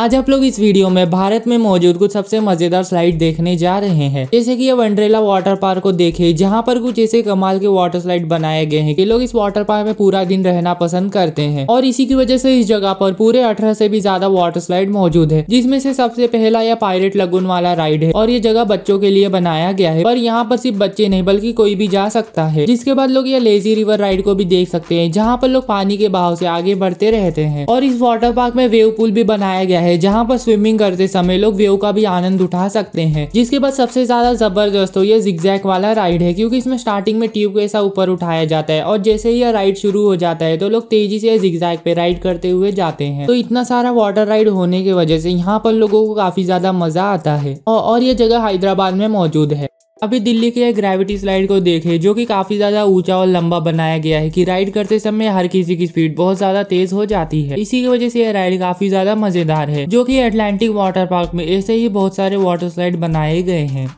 आज आप लोग इस वीडियो में भारत में मौजूद कुछ सबसे मजेदार स्लाइड देखने जा रहे हैं जैसे कि ये वंड्रेला वाटर पार्क को देखे जहाँ पर कुछ ऐसे कमाल के वाटर स्लाइड बनाए गए हैं कि लोग इस वाटर पार्क में पूरा दिन रहना पसंद करते हैं और इसी की वजह से इस जगह पर पूरे अठारह से भी ज्यादा वाटर स्लाइड मौजूद है जिसमे से सबसे पहला यह पायरेट लगुन वाला राइड है और ये जगह बच्चों के लिए बनाया गया है पर यहाँ पर सिर्फ बच्चे नहीं बल्कि कोई भी जा सकता है जिसके बाद लोग ये लेजी रिवर राइड को भी देख सकते हैं जहाँ पर लोग पानी के बहाव से आगे बढ़ते रहते हैं और इस वाटर पार्क में वेव पुल भी बनाया गया है है जहाँ पर स्विमिंग करते समय लोग व्यू का भी आनंद उठा सकते हैं जिसके बाद सबसे ज्यादा जबरदस्त हो यह जिग्जैक वाला राइड है क्योंकि इसमें स्टार्टिंग में ट्यूब ऐसा ऊपर उठाया जाता है और जैसे ही यह राइड शुरू हो जाता है तो लोग तेजी से जिग्जैक पे राइड करते हुए जाते हैं तो इतना सारा वाटर राइड होने की वजह से यहाँ पर लोगों को काफी ज्यादा मजा आता है और ये जगह हैदराबाद में मौजूद है अभी दिल्ली के ग्रेविटी स्लाइड को देखें जो कि काफ़ी ज़्यादा ऊंचा और लंबा बनाया गया है कि राइड करते समय हर किसी की स्पीड बहुत ज़्यादा तेज हो जाती है इसी की वजह से यह राइड काफ़ी ज़्यादा मज़ेदार है जो कि अटलांटिक वाटर पार्क में ऐसे ही बहुत सारे वाटर स्लाइड बनाए गए हैं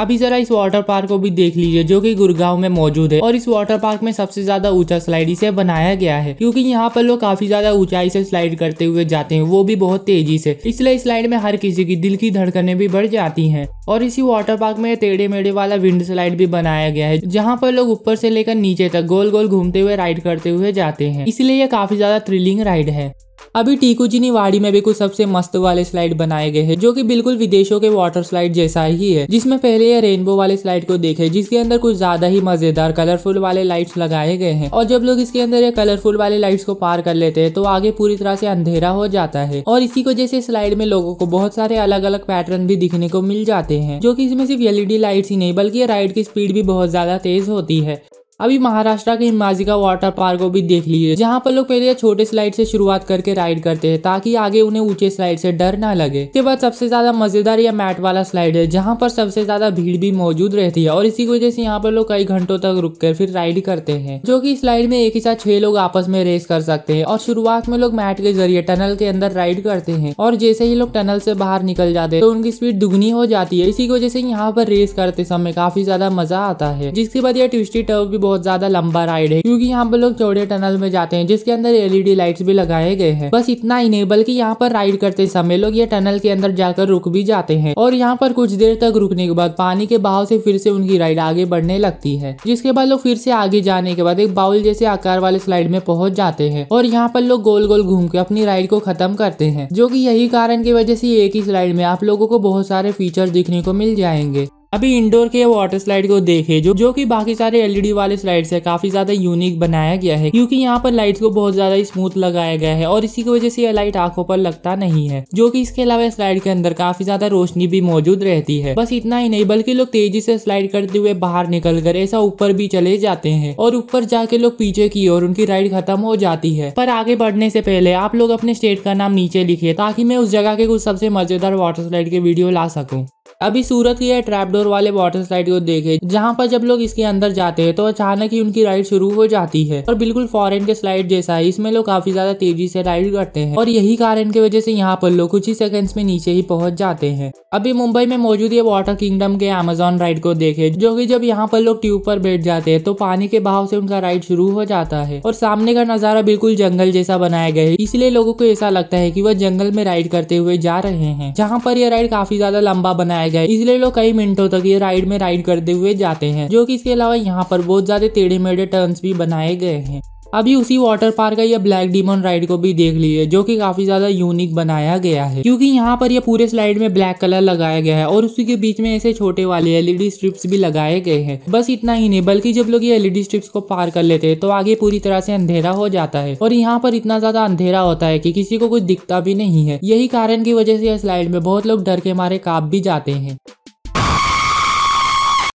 अभी जरा इस वाटर पार्क को भी देख लीजिए जो की गुरगांव में मौजूद है और इस वाटर पार्क में सबसे ज्यादा ऊंचा स्लाइड इसे बनाया गया है क्योंकि यहाँ पर लोग काफी ज्यादा ऊंचाई से स्लाइड करते हुए जाते हैं वो भी बहुत तेजी से इसलिए स्लाइड में हर किसी की दिल की धड़कने भी बढ़ जाती है और इसी वाटर पार्क में टेढ़े मेढ़े वाला विंड स्लाइड भी बनाया गया है जहाँ पर लोग ऊपर से लेकर नीचे तक गोल गोल घूमते हुए राइड करते हुए जाते हैं इसलिए यह काफी ज्यादा थ्रिलिंग राइड है अभी टीकू जी वाड़ी में भी कुछ सबसे मस्त वाले स्लाइड बनाए गए हैं जो कि बिल्कुल विदेशों के वाटर स्लाइड जैसा ही है जिसमें पहले ये रेनबो वाले स्लाइड को देखे जिसके अंदर कुछ ज्यादा ही मजेदार कलरफुल वाले लाइट्स लगाए गए हैं और जब लोग इसके अंदर ये कलरफुल वाले लाइट्स को पार कर लेते हैं तो आगे पूरी तरह से अंधेरा हो जाता है और इसी वजह से स्लाइड में लोगों को बहुत सारे अलग अलग पैटर्न भी दिखने को मिल जाते हैं जो की इसमें सिर्फ एलईडी लाइट्स ही नहीं बल्कि राइड की स्पीड भी बहुत ज्यादा तेज होती है अभी महाराष्ट्र के हिमाजिका वाटर पार्क को भी देख लीजिए जहाँ पर लोग पहले छोटे स्लाइड से शुरुआत करके राइड करते हैं ताकि आगे उन्हें ऊंचे स्लाइड से डर ना लगे इसके बाद सबसे ज्यादा मजेदार या मैट वाला स्लाइड है जहाँ पर सबसे ज्यादा भीड़ भी मौजूद रहती है और इसी वजह से यहाँ पर लोग कई घंटों तक रुक कर फिर राइड करते हैं जो की स्लाइड में एक ही साथ छह लोग आपस में रेस कर सकते हैं और शुरुआत में लोग मैट के जरिए टनल के अंदर राइड करते हैं और जैसे ही लोग टनल से बाहर निकल जाते हैं तो उनकी स्पीड दुगनी हो जाती है इसी वजह से यहाँ पर रेस करते समय काफी ज्यादा मजा आता है जिसके बाद यह ट्विस्टी टर्व भी बहुत बहुत ज्यादा लंबा राइड है क्योंकि यहाँ पर लोग चौड़े टनल में जाते हैं जिसके अंदर एलईडी लाइट्स भी लगाए गए हैं बस इतना इनेबल कि यहाँ पर राइड करते समय लोग ये टनल के अंदर जाकर रुक भी जाते हैं और यहाँ पर कुछ देर तक रुकने के बाद पानी के बहाव से फिर से उनकी राइड आगे बढ़ने लगती है जिसके बाद लोग फिर से आगे जाने के बाद एक बाउल जैसे आकार वाले स्लाइड में पहुंच जाते हैं और यहाँ पर लोग गोल गोल घूम के अपनी राइड को खत्म करते हैं जो की यही कारण की वजह से एक ही स्लाइड में आप लोगों को बहुत सारे फीचर दिखने को मिल जाएंगे अभी इंडोर के वाटर स्लाइड को देखे जो जो कि बाकी सारे एलईडी e वाले स्लाइड है काफी ज्यादा यूनिक बनाया गया है क्योंकि यहाँ पर लाइट्स को बहुत ज्यादा स्मूथ लगाया गया है और इसी की वजह से यह लाइट आंखों पर लगता नहीं है जो कि इसके अलावा स्लाइड के अंदर काफी ज्यादा रोशनी भी मौजूद रहती है बस इतना ही नहीं बल्कि लोग तेजी से स्लाइड करते हुए बाहर निकल कर ऐसा ऊपर भी चले जाते हैं और ऊपर जाके लोग पीछे की और उनकी राइड खत्म हो जाती है पर आगे बढ़ने से पहले आप लोग अपने स्टेट का नाम नीचे लिखिए ताकि मैं उस जगह के कुछ सबसे मजेदार वाटर स्लाइड के वीडियो ला सकूँ अभी सूरत की ट्रैपडोर वाले वाटर स्लाइड को देखे जहाँ पर जब लोग इसके अंदर जाते हैं तो अचानक ही उनकी राइड शुरू हो जाती है और बिल्कुल फॉरन के स्लाइड जैसा है इसमें लोग काफी ज्यादा तेजी से राइड करते हैं और यही कारण की वजह से यहाँ पर लोग कुछ ही सेकंड्स में नीचे ही पहुंच जाते हैं अभी मुंबई में मौजूद ये वाटर किंगडम के अमेजोन राइड को देखे जो की जब यहाँ पर लोग ट्यूब पर बैठ जाते हैं तो पानी के बहाव से उनका राइड शुरू हो जाता है और सामने का नजारा बिल्कुल जंगल जैसा बनाया गया है इसलिए लोगों को ऐसा लगता है की वह जंगल में राइड करते हुए जा रहे हैं जहाँ पर यह राइड काफी ज्यादा लंबा बनाया जाए इसलिए लोग कई मिनटों तक ये राइड में राइड करते हुए जाते हैं जो की इसके अलावा यहाँ पर बहुत ज्यादा टेढ़े मेढ़े टर्न भी बनाए गए हैं अभी उसी वाटर पार्क का यह ब्लैक डीमन राइड को भी देख लीजिए जो कि काफी ज्यादा यूनिक बनाया गया है क्योंकि यहाँ पर यह पूरे स्लाइड में ब्लैक कलर लगाया गया है और उसी के बीच में ऐसे छोटे वाले एलईडी स्ट्रिप्स भी लगाए गए हैं बस इतना ही नहीं बल्कि जब लोग ये एलईडी स्ट्रिप्स को पार कर लेते हैं तो आगे पूरी तरह से अंधेरा हो जाता है और यहाँ पर इतना ज्यादा अंधेरा होता है कि किसी को कुछ दिखता भी नहीं है यही कारण की वजह से यह स्लाइड में बहुत लोग डर के मारे काप भी जाते हैं